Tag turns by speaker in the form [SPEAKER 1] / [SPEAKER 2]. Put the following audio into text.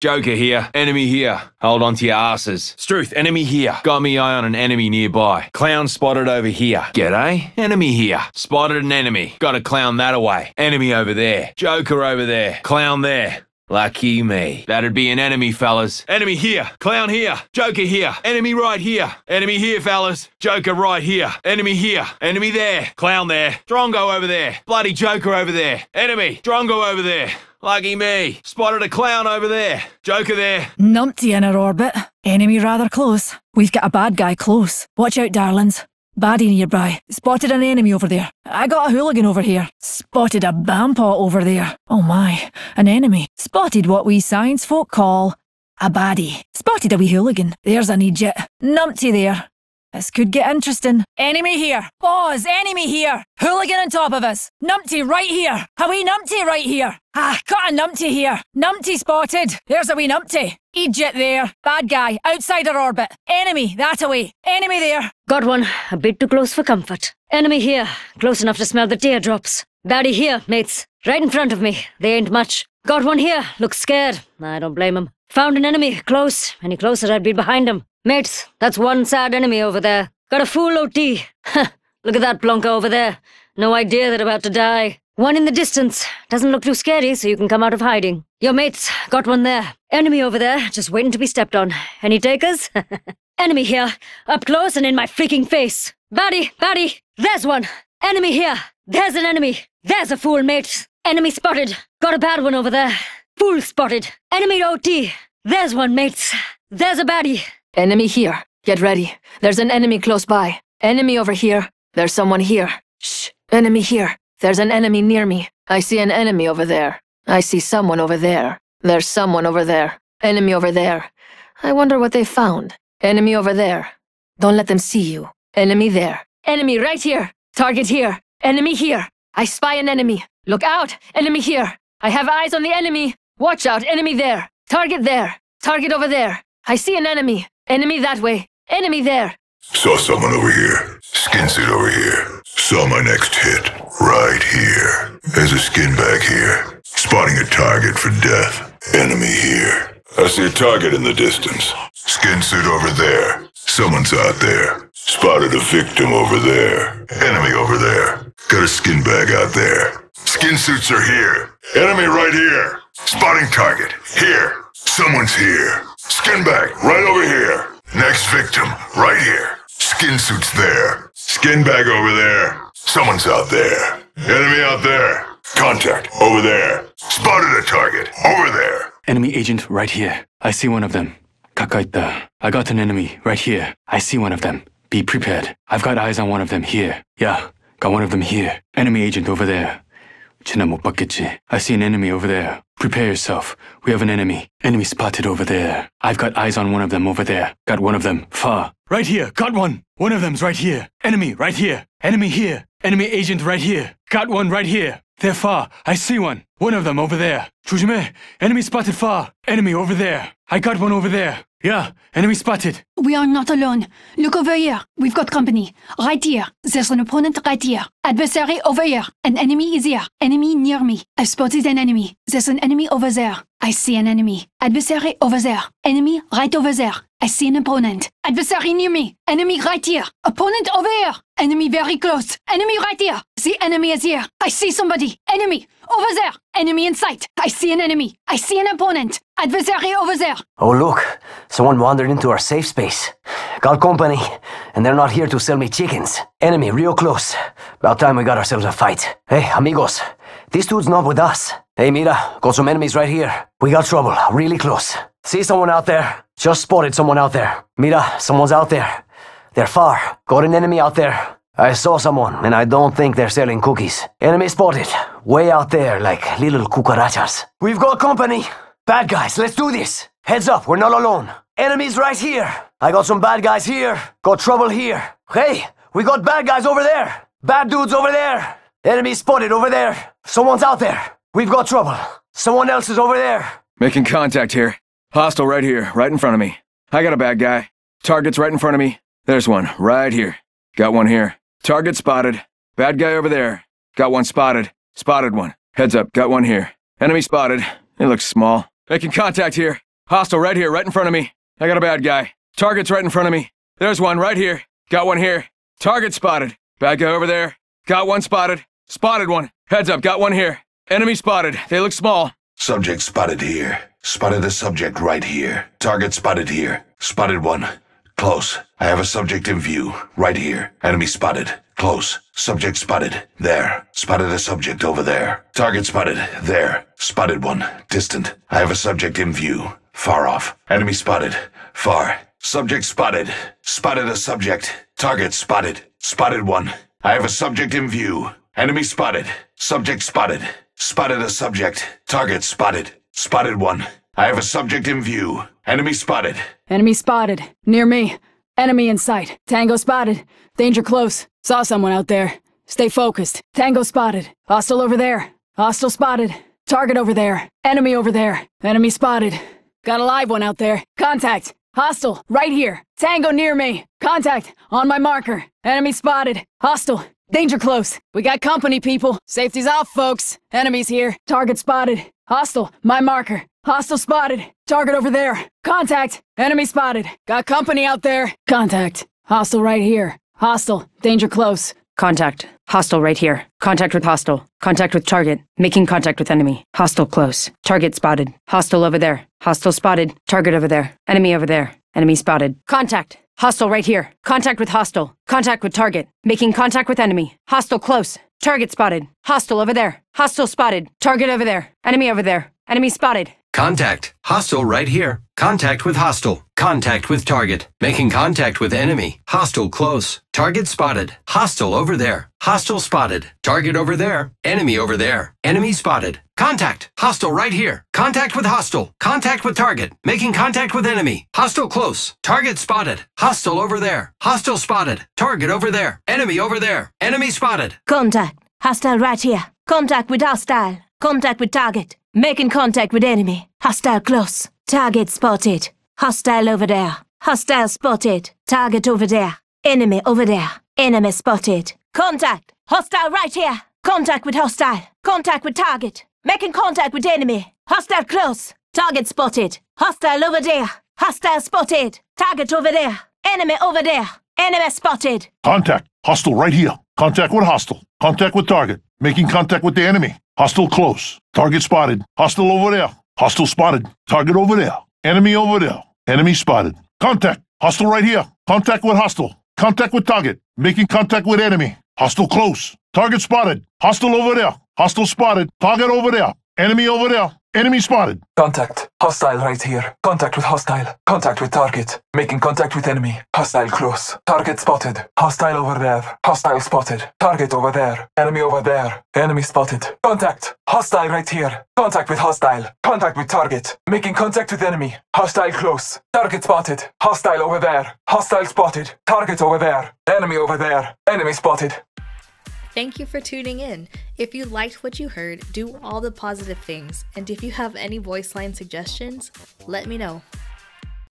[SPEAKER 1] Joker here. Enemy here. Hold on to your asses. Struth, enemy here. Got me eye on an enemy nearby. Clown spotted over here. Get a. Enemy here. Spotted an enemy. Got a clown that away. Enemy over there. Joker over there. Clown there. Lucky me. That'd be an enemy, fellas. Enemy here. Clown here. Joker here. Enemy right here. Enemy here, fellas. Joker right here. Enemy here. Enemy there. Clown there. Drongo over there. Bloody Joker over there. Enemy. Drongo over there. Lucky me. Spotted a clown over there. Joker there. Numpty in our orbit. Enemy rather close. We've got a bad guy close. Watch out, darlings. Baddie nearby. Spotted an enemy over there. I got a hooligan over here. Spotted a bampa over there. Oh my, an enemy. Spotted what we science folk call a baddie. Spotted a wee hooligan. There's an idiot. Numpty there. This could get interesting. Enemy here. Boz, enemy here. Hooligan on top of us. Numpty right here. A wee numpty right here. Ah, got a numpty here. Numpty spotted. There's a wee numpty. Egypt there. Bad guy. Outside our orbit. Enemy. That away. Enemy there. Got one. A bit too close for comfort. Enemy here. Close enough to smell the teardrops. Daddy here, mates. Right in front of me. They ain't much. Got one here. Looks scared. I don't blame him. Found an enemy. Close. Any closer, I'd be behind him. Mates, that's one sad enemy over there. Got a fool OT. look at that plonker over there. No idea they're about to die. One in the distance. Doesn't look too scary, so you can come out of hiding. Your mates got one there. Enemy over there, just waiting to be stepped on. Any takers? Enemy here. Up close and in my freaking face. Baddie, baddie. there's one. Enemy here. There's an enemy. There's a fool, mates. Enemy spotted. Got a bad one over there. Fool spotted. Enemy OT. There's one, mates. There's a baddie. Enemy here. Get ready. There's an enemy close by. Enemy over here. There's someone here. Shh. Enemy here. There's an enemy near me. I see an enemy over there. I see someone over there. There's someone over there. Enemy over there. I wonder what they found. Enemy over there. Don't let them see you. Enemy there. Enemy right here. Target here. Enemy here. I spy an enemy. Look out. Enemy here. I have eyes on the enemy. Watch out. Enemy there. Target there. Target over there. I see an enemy. Enemy that way. Enemy there. Saw someone over here. Skin suit over here. Saw my next hit. Right here. There's a skin back here. Spotting a target for death. Enemy here. I see a target in the distance. Skin suit over there. Someone's out there. Spotted a victim over there. Enemy over there. Got a skin bag out there. Skin suits are here. Enemy right here. Spotting target. Here. Someone's here. Skin bag, right over here. Next victim, right here. Skin suit's there. Skin bag over there. Someone's out there. Enemy out there. Contact, over there. Spotted a target, over there. Enemy agent right here. I see one of them. Kakaita. I got an enemy right here. I see one of them. Be prepared. I've got eyes on one of them here. Yeah, got one of them here. Enemy agent over there. I see an enemy over there. Prepare yourself. We have an enemy. Enemy spotted over there. I've got eyes on one of them over there. Got one of them. Far. Right here. Got one. One of them's right here. Enemy right here. Enemy here. Enemy agent right here. Got one right here. They're far. I see one. One of them over there. Chujime, enemy spotted far. Enemy over there. I got one over there. Yeah, enemy spotted. We are not alone. Look over here. We've got company. Right here. There's an opponent right here. Adversary over here. An enemy is here. Enemy near me. I've spotted an enemy. There's an enemy over there. I see an enemy. Adversary over there. Enemy right over there. I see an opponent. Adversary near me. Enemy right here. Opponent over here. Enemy very close. Enemy right here. The enemy is here. I see somebody. Enemy. Over there. Enemy in sight. I see an enemy. I see an opponent. Adversary over there. Oh, look. Someone wandered into our safe space. Got company. And they're not here to sell me chickens. Enemy real close. About time we got ourselves a fight. Hey, amigos. This dude's not with us. Hey, Mira. Got some enemies right here. We got trouble. Really close. See someone out there? Just spotted someone out there. Mira, someone's out there. They're far. Got an enemy out there. I saw someone, and I don't think they're selling cookies. Enemy spotted. Way out there, like little cucarachas. We've got company. Bad guys, let's do this. Heads up, we're not alone. Enemies right here. I got some bad guys here. Got trouble here. Hey, we got bad guys over there. Bad dudes over there. Enemies spotted over there. Someone's out there. We've got trouble. Someone else is over there. Making contact here. Hostile right here, right in front of me. I got a bad guy. Target's right in front of me. There's one, right here. Got one here. Target spotted. Bad guy over there. Got one spotted. Spotted one. Heads up, got one here. Enemy spotted. It looks small. Making contact here. Hostile right here, right in front of me. I got a bad guy. Target's right in front of me. There's one right here. Got one here. Target spotted. Bad guy over there. Got one spotted. Spotted one. Heads up, got one here. Enemy spotted. They look small. Subject spotted here. Spotted a subject right here. Target spotted here. Spotted one. Close. I have a subject in view. Right here. Enemy spotted. Close. Subject spotted. There. Spotted a subject over there. Target spotted. There. Spotted one. Distant. I have a subject in view. Far off. Enemy spotted. Far. Subject spotted. Spotted a subject. Target spotted. Spotted one. I have a subject in view. Enemy spotted. Subject spotted. Spotted a subject. Target spotted. Spotted one. I have a subject in view. Enemy spotted. Enemy spotted. Near me. Enemy in sight. Tango spotted. Danger close. Saw someone out there. Stay focused. Tango spotted. Hostile over there. Hostile spotted. Target over there. Enemy over there. Enemy spotted. Got a live one out there. Contact. Hostile. Right here. Tango near me. Contact. On my marker. Enemy spotted. Hostile. Danger close. We got company, people. Safety's off, folks. Enemies here. Target spotted. Hostile, my marker. Hostile spotted. Target over there. Contact. Enemy spotted. Got company out there. Contact. Hostile right here. Hostile. Danger close. Contact. Hostile right here. Contact with hostile. Contact with target. Making contact with enemy. Hostile close. Target spotted. Hostile over there. Hostile spotted. Target over there. Enemy over there. Enemy spotted. Contact. Hostile right here. Contact with hostile. Contact with target. Making contact with enemy. Hostile close. Target spotted. Hostile over there. Hostile spotted. Target over there. Enemy over there. Enemy spotted. Contact. Hostile right here. Contact with hostile. Contact with target. Making contact with enemy. Hostile close. Target spotted. Hostile over there. Hostile spotted. Target over there. Enemy over there. Enemy spotted. Contact. Hostile right here. Contact with hostile. Contact with target. Making contact with enemy. Hostile close. Target spotted. Hostile over there. Hostile spotted. Target over there. Enemy over there. Enemy spotted. Contact. Hostile right here. Contact with hostile. Contact with target. Making contact with enemy. Hostile close. Target spotted. Hostile over there. Hostile spotted. Target over there. Enemy over there. Enemy spotted. Contact. Hostile right here. Contact with hostile. Contact with target. Making contact with enemy. Hostile close. Target spotted. Hostile over there. Hostile spotted. Target over there. Enemy over there. Enemy spotted. Contact. Hostile right here. Contact with hostile. Contact with target. Making contact with the enemy. Hostile close. Target spotted. Hostile over there. Hostile spotted. Target over there. Enemy over there. Enemy spotted. Contact. Hostile right here. Contact with hostile. Contact with target. Making contact with enemy. Hostile close. Target spotted. Hostile over there. Hostile spotted. Target over there. Enemy over there. Enemy spotted. Contact. Hostile right here. Contact with hostile. Contact with target. Making contact with enemy. Hostile close. Target spotted. Hostile over there. Hostile spotted. Target over there. Enemy over there. Enemy spotted. Contact. Hostile right here. Contact with hostile. Contact with target. Making contact with enemy. Hostile close. Target spotted. Hostile over there. Hostile spotted. Target over there. Enemy over there. Enemy spotted. Thank you for tuning in. If you liked what you heard, do all the positive things. And if you have any voice line suggestions, let me know.